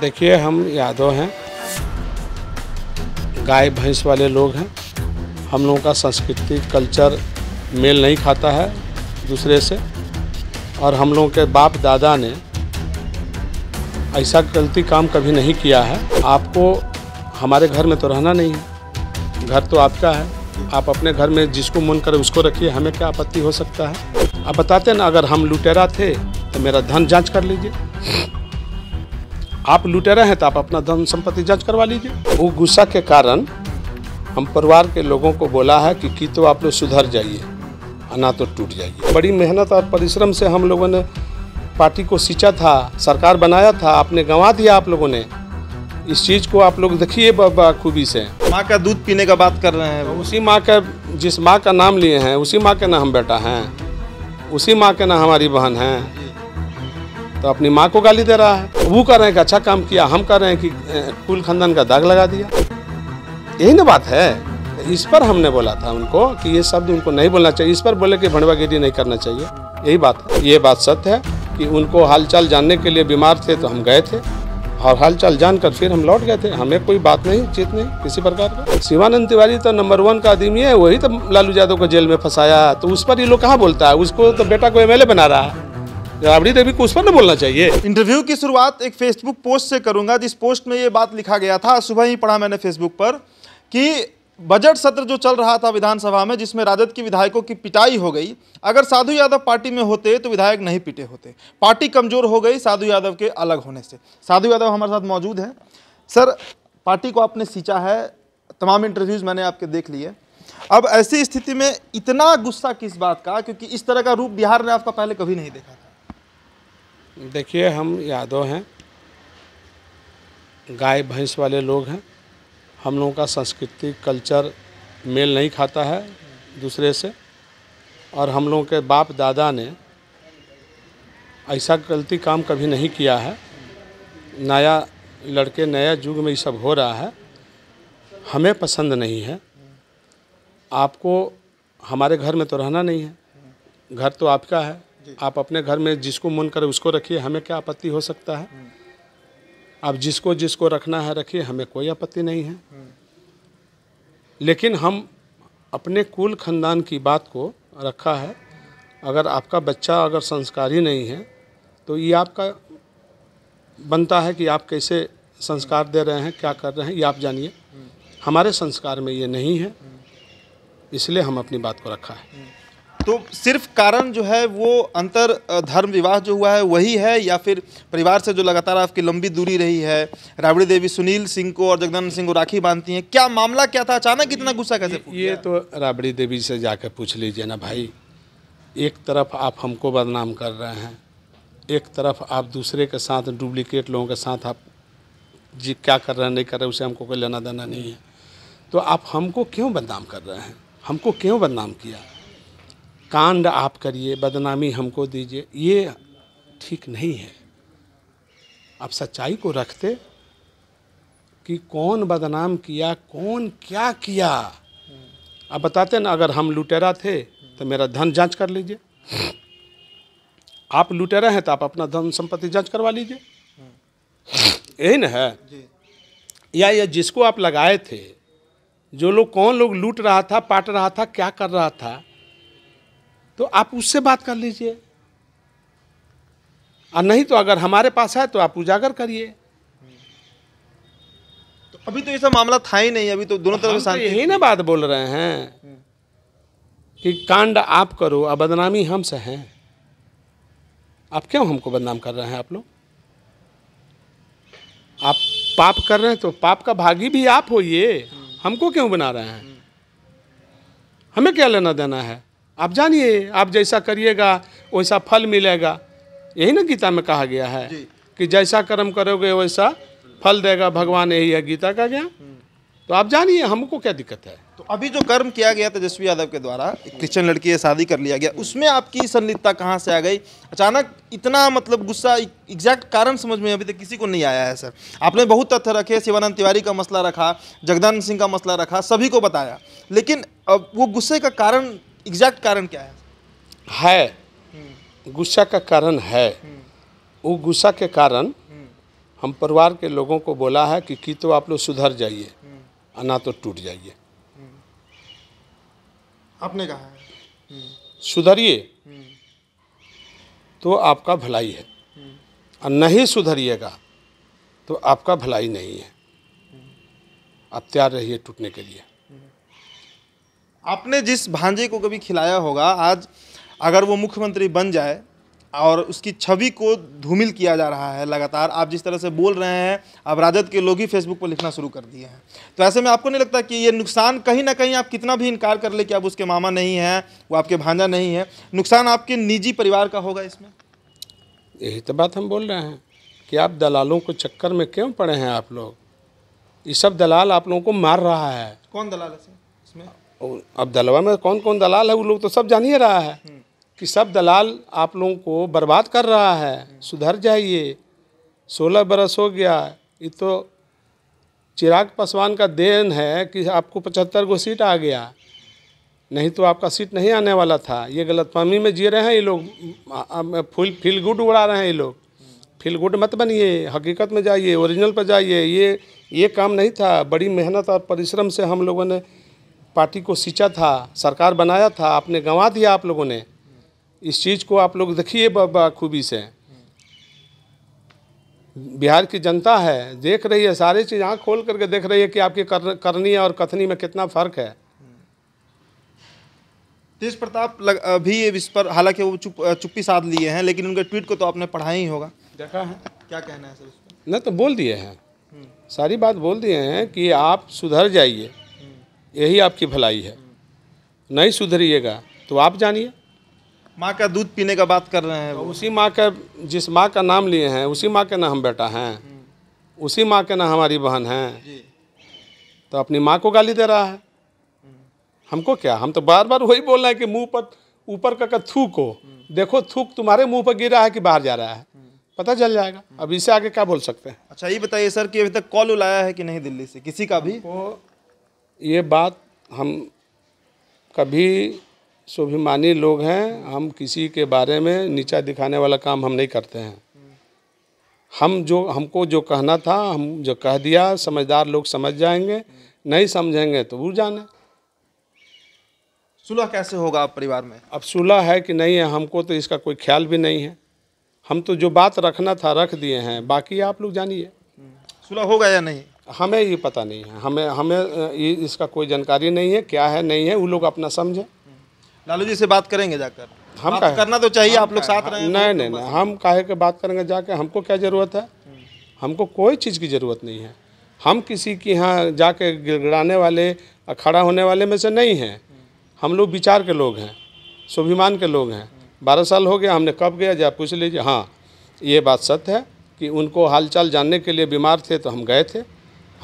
देखिए हम यादव हैं गाय भैंस वाले लोग हैं हम लोगों का संस्कृति कल्चर मेल नहीं खाता है दूसरे से और हम लोगों के बाप दादा ने ऐसा गलती काम कभी नहीं किया है आपको हमारे घर में तो रहना नहीं है घर तो आपका है आप अपने घर में जिसको मन करे उसको रखिए हमें क्या आपत्ति हो सकता है आप बताते ना अगर हम लुटेरा थे तो मेरा धन जांच कर लीजिए आप लुटेरा हैं तो आप अपना धन संपत्ति जांच करवा लीजिए वो गुस्सा के कारण हम परिवार के लोगों को बोला है कि, कि तो आप लोग सुधर जाइए ना तो टूट जाइए बड़ी मेहनत और परिश्रम से हम लोगों ने पार्टी को सींचा था सरकार बनाया था आपने गंवा दिया आप लोगों ने इस चीज़ को आप लोग देखिए खूबी से माँ का दूध पीने का बात कर रहे हैं तो उसी माँ का जिस माँ का नाम लिए हैं उसी माँ के ना हम बेटा हैं उसी माँ के ना हमारी बहन हैं तो अपनी माँ को गाली दे रहा है वो कह रहे हैं कि अच्छा काम किया हम कह रहे हैं कि कुल खानदान का दाग लगा दिया यही ना बात है इस पर हमने बोला था उनको कि ये शब्द उनको नहीं बोलना चाहिए इस पर बोले कि भंडवागिरी नहीं करना चाहिए यही बात है ये बात सत्य है कि उनको हालचाल जानने के लिए बीमार थे तो हम गए थे और हालचाल जानकर फिर हम लौट गए थे हमें कोई बात नहीं चित नहीं किसी प्रकार का शिवानंद तिवारी तो नंबर वन का आदमी है वही तो लालू यादव को जेल में फंसाया तो उस पर ये लोग कहाँ बोलता है उसको तो बेटा को एम बना रहा है राबड़ी देवी को उस पर न बोलना चाहिए इंटरव्यू की शुरुआत एक फेसबुक पोस्ट से करूंगा जिस पोस्ट में ये बात लिखा गया था सुबह ही पढ़ा मैंने फेसबुक पर कि बजट सत्र जो चल रहा था विधानसभा में जिसमें राजद के विधायकों की पिटाई हो गई अगर साधु यादव पार्टी में होते तो विधायक नहीं पिटे होते पार्टी कमजोर हो गई साधु यादव के अलग होने से साधु यादव हमारे साथ मौजूद हैं सर पार्टी को आपने सींचा है तमाम इंटरव्यूज़ मैंने आपके देख लिए अब ऐसी स्थिति में इतना गुस्सा किस बात का क्योंकि इस तरह का रूप बिहार ने आपका पहले कभी नहीं देखा देखिए हम यादव हैं गाय भैंस वाले लोग हैं हम लोगों का संस्कृति कल्चर मेल नहीं खाता है दूसरे से और हम लोगों के बाप दादा ने ऐसा गलती काम कभी नहीं किया है नया लड़के नया युग में ये सब हो रहा है हमें पसंद नहीं है आपको हमारे घर में तो रहना नहीं है घर तो आपका है आप अपने घर में जिसको मन करे उसको रखिए हमें क्या आपत्ति हो सकता है हम्म। आप जिसको जिसको रखना है रखिए हमें कोई आपत्ति नहीं है हम्म। लेकिन हम अपने कुल खानदान की बात को रखा है अगर आपका बच्चा अगर संस्कारी नहीं है तो ये आपका बनता है कि आप कैसे संस्कार दे रहे हैं क्या कर रहे हैं ये आप जानिए हम्म। हमारे संस्कार में ये नहीं है इसलिए हम अपनी बात को रखा है तो सिर्फ कारण जो है वो अंतर धर्म विवाह जो हुआ है वही है या फिर परिवार से जो लगातार आपकी लंबी दूरी रही है राबड़ी देवी सुनील सिंह को और जगदानंद सिंह को राखी बांधती हैं क्या मामला क्या था अचानक इतना गुस्सा कैसे ये तो राबड़ी देवी से जाकर पूछ लीजिए ना भाई एक तरफ आप हमको बदनाम कर रहे हैं एक तरफ आप दूसरे के साथ डुप्लीकेट लोगों के साथ आप जी क्या कर रहे हैं नहीं कर रहे उसे हमको कोई लेना देना नहीं है तो आप हमको क्यों बदनाम कर रहे हैं हमको क्यों बदनाम किया कांड आप करिए बदनामी हमको दीजिए ये ठीक नहीं है आप सच्चाई को रखते कि कौन बदनाम किया कौन क्या किया आप बताते ना अगर हम लुटेरा थे तो मेरा धन जांच कर लीजिए आप लुटेरा हैं तो आप अपना धन संपत्ति जांच करवा लीजिए यही ना है या ये जिसको आप लगाए थे जो लोग कौन लोग लूट रहा था पाट रहा था क्या कर रहा था तो आप उससे बात कर लीजिए और नहीं तो अगर हमारे पास है तो आप उजागर करिए तो अभी तो ऐसा मामला था ही नहीं अभी तो दोनों तरफ तो शांति यही ना बात बोल रहे हैं कि कांड आप करो अब बदनामी हमसे है आप क्यों हमको बदनाम कर रहे हैं आप लोग आप पाप कर रहे हैं तो पाप का भागी भी आप होइए हमको क्यों बना रहे हैं हमें क्या लेना देना है आप जानिए आप जैसा करिएगा वैसा फल मिलेगा यही ना गीता में कहा गया है कि जैसा कर्म करोगे वैसा फल देगा भगवान यही है गीता का ज्ञान तो आप जानिए हमको क्या दिक्कत है तो अभी जो कर्म किया गया तेजस्वी यादव के द्वारा क्रिश्चन लड़की से शादी कर लिया गया उसमें आपकी सन्निधता कहाँ से आ गई अचानक इतना मतलब गुस्सा एग्जैक्ट कारण समझ में अभी तक किसी को नहीं आया है सर आपने बहुत तथ्य रखे शिवानंद तिवारी का मसला रखा जगदानंद सिंह का मसला रखा सभी को बताया लेकिन अब वो गुस्से का कारण एग्जैक्ट कारण क्या है है गुस्सा का कारण है वो गुस्सा के कारण हम परिवार के लोगों को बोला है कि की तो आप लोग सुधर जाइए ना तो टूट जाइए आपने कहा है सुधरिए तो आपका भलाई है और नहीं सुधरिएगा तो आपका भलाई नहीं है आप तैयार रहिए टूटने के लिए आपने जिस भांजे को कभी खिलाया होगा आज अगर वो मुख्यमंत्री बन जाए और उसकी छवि को धूमिल किया जा रहा है लगातार आप जिस तरह से बोल रहे हैं अब राजद के लोग ही फेसबुक पर लिखना शुरू कर दिए हैं तो ऐसे में आपको नहीं लगता कि ये नुकसान कहीं ना कहीं आप कितना भी इनकार कर ले कि आप उसके मामा नहीं हैं वो आपके भांजा नहीं है नुकसान आपके निजी परिवार का होगा इसमें यही तो बात हम बोल रहे हैं कि आप दलालों को चक्कर में क्यों पड़े हैं आप लोग ये सब दलाल आप लोगों को मार रहा है कौन दलाल है इसमें और अब दलवा में कौन कौन दलाल है वो लोग तो सब जान ही रहा है हम्म। कि सब दलाल आप लोगों को बर्बाद कर रहा है हम्म। सुधर जाइए सोलह बरस हो गया ये तो चिराग पासवान का देन है कि आपको पचहत्तर गो सीट आ गया नहीं तो आपका सीट नहीं आने वाला था ये गलतफहमी में जी रहे हैं ये लोग फुल फील गुड उड़ा रहे हैं ये लोग फील गुड मत बनिए हकीकत में जाइए ओरिजिनल पर जाइए ये ये काम नहीं था बड़ी मेहनत और परिश्रम से हम लोगों ने पार्टी को सींचा था सरकार बनाया था आपने गंवा दिया आप लोगों ने इस चीज़ को आप लोग देखिए बखूबी से बिहार की जनता है देख रही है सारी चीज़ आँख खोल करके देख रही है कि आपकी कर, करनी और कथनी में कितना फ़र्क है तेज प्रताप लग, अभी इस पर हालांकि वो चुप चुप्पी साध लिए हैं लेकिन उनके ट्वीट को तो आपने पढ़ा ही होगा देखा है क्या कहना है सर उस पर न तो बोल दिए हैं हम्म। सारी बात बोल दिए हैं कि आप सुधर जाइए यही आपकी भलाई है नहीं सुधरिएगा तो आप जानिए माँ का दूध पीने का बात कर रहे हैं तो उसी माँ का जिस माँ का नाम लिए हैं उसी माँ के ना हम बेटा हैं उसी माँ के ना हमारी बहन हैं तो अपनी माँ को गाली दे रहा है हमको क्या हम तो बार बार वही बोल रहे हैं कि मुंह पर ऊपर का का थूक हो देखो थूक तुम्हारे मुंह पर गिर रहा है कि बाहर जा रहा है पता चल जाएगा अब इसे आगे क्या बोल सकते हैं अच्छा ये बताइए सर कि अभी तक कॉल उलाया है कि नहीं दिल्ली से किसी का भी ये बात हम कभी स्वाभिमानी लोग हैं हम किसी के बारे में नीचा दिखाने वाला काम हम नहीं करते हैं हम जो हमको जो कहना था हम जो कह दिया समझदार लोग समझ जाएंगे नहीं समझेंगे तो वो जाने सुलह कैसे होगा आप परिवार में अब सुलह है कि नहीं है हमको तो इसका कोई ख्याल भी नहीं है हम तो जो बात रखना था रख दिए हैं बाकी आप लोग जानिए सुलह होगा या नहीं हमें ये पता नहीं है हमें हमें ये इसका कोई जानकारी नहीं है क्या है नहीं है वो लोग अपना समझे लालू जी से बात करेंगे जाकर हम का करना तो चाहिए आप लोग साथ रहे नहीं तो नहीं तो नहीं हम काहे के बात करेंगे जाकर हमको क्या ज़रूरत है हमको कोई चीज़ की ज़रूरत नहीं है हम किसी के यहाँ जाके गिड़गिड़ाने वाले खड़ा होने वाले में से नहीं हैं हम लोग विचार के लोग हैं स्वाभिमान के लोग हैं बारह साल हो गया हमने कब गया जा पूछ लीजिए हाँ ये बात सत्य है कि उनको हालचाल जानने के लिए बीमार थे तो हम गए थे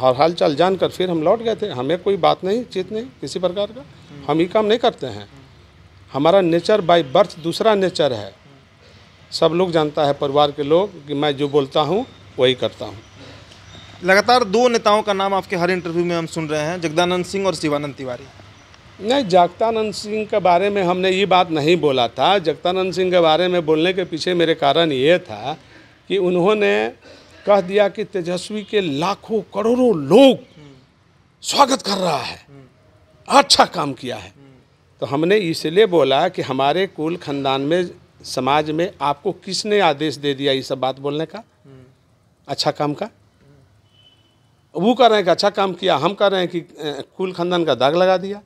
और हाल चाल जान कर फिर हम लौट गए थे हमें कोई बात नहीं चीत नहीं किसी प्रकार का हम ये काम नहीं करते हैं हमारा नेचर बाय बर्थ दूसरा नेचर है सब लोग जानता है परिवार के लोग कि मैं जो बोलता हूँ वही करता हूँ लगातार दो नेताओं का नाम आपके हर इंटरव्यू में हम सुन रहे हैं जगदानंद सिंह और शिवानंद तिवारी नहीं जगतानंद सिंह के बारे में हमने ये बात नहीं बोला था जगतानंद सिंह के बारे में बोलने के पीछे मेरे कारण ये था कि उन्होंने कह दिया कि तेजस्वी के लाखों करोड़ों लोग स्वागत कर रहा है अच्छा काम किया है तो हमने इसलिए बोला कि हमारे कुल खानदान में समाज में आपको किसने आदेश दे दिया ये सब बात बोलने का अच्छा काम का वो कह रहे हैं कि अच्छा काम किया हम कह रहे हैं कि कुल खानदान का दाग लगा दिया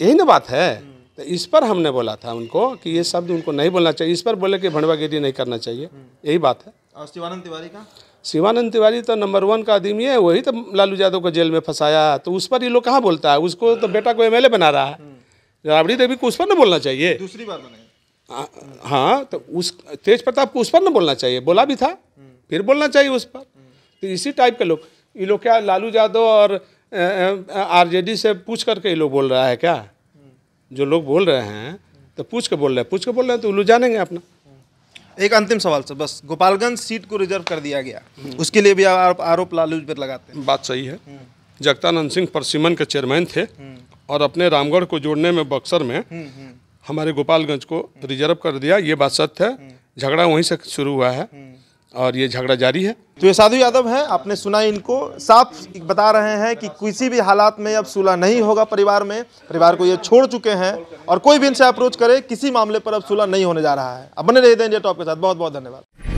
यही ना बात है तो इस पर हमने बोला था उनको कि ये शब्द उनको नहीं बोलना चाहिए इस पर बोले कि भंडवागिरी नहीं करना चाहिए यही बात है और शिवानंद तिवारी का शिवानंद तिवारी तो नंबर वन का आदमी है वही तो लालू यादव को जेल में फंसाया तो उस पर ये लोग कहाँ बोलता है उसको तो बेटा को एम बना रहा है हम्म। राबड़ी देवी को उस पर ना बोलना चाहिए दूसरी बार बने हाँ तो उस तेज प्रताप को उस पर ना बोलना चाहिए बोला भी था हम्म। फिर बोलना चाहिए उस पर हम्म। तो इसी टाइप के लोग ये लोग क्या लालू यादव और आरजेडी से पूछ करके ये लोग बोल रहा है क्या जो लोग बोल रहे हैं तो पूछ के बोल रहे हैं पूछ के बोल रहे हैं तो लोग जानेंगे अपना एक अंतिम सवाल सर बस गोपालगंज सीट को रिजर्व कर दिया गया हम्म। उसके लिए भी आरोप आरोप लालू पर लगाते हैं बात सही है हम्म। जगतानंद सिंह परसिमन के चेयरमैन थे हम्म। और अपने रामगढ़ को जोड़ने में बक्सर में हमारे गोपालगंज को रिजर्व कर दिया ये बात सत्य है झगड़ा वहीं से शुरू हुआ है और ये झगड़ा जारी है तो ये साधु यादव हैं आपने सुना इनको साफ बता रहे हैं कि किसी भी हालात में अब सुलह नहीं होगा परिवार में परिवार को ये छोड़ चुके हैं और कोई भी इनसे अप्रोच करे किसी मामले पर अब सुलह नहीं होने जा रहा है अब बने रहिए देंगे टॉप के साथ बहुत बहुत धन्यवाद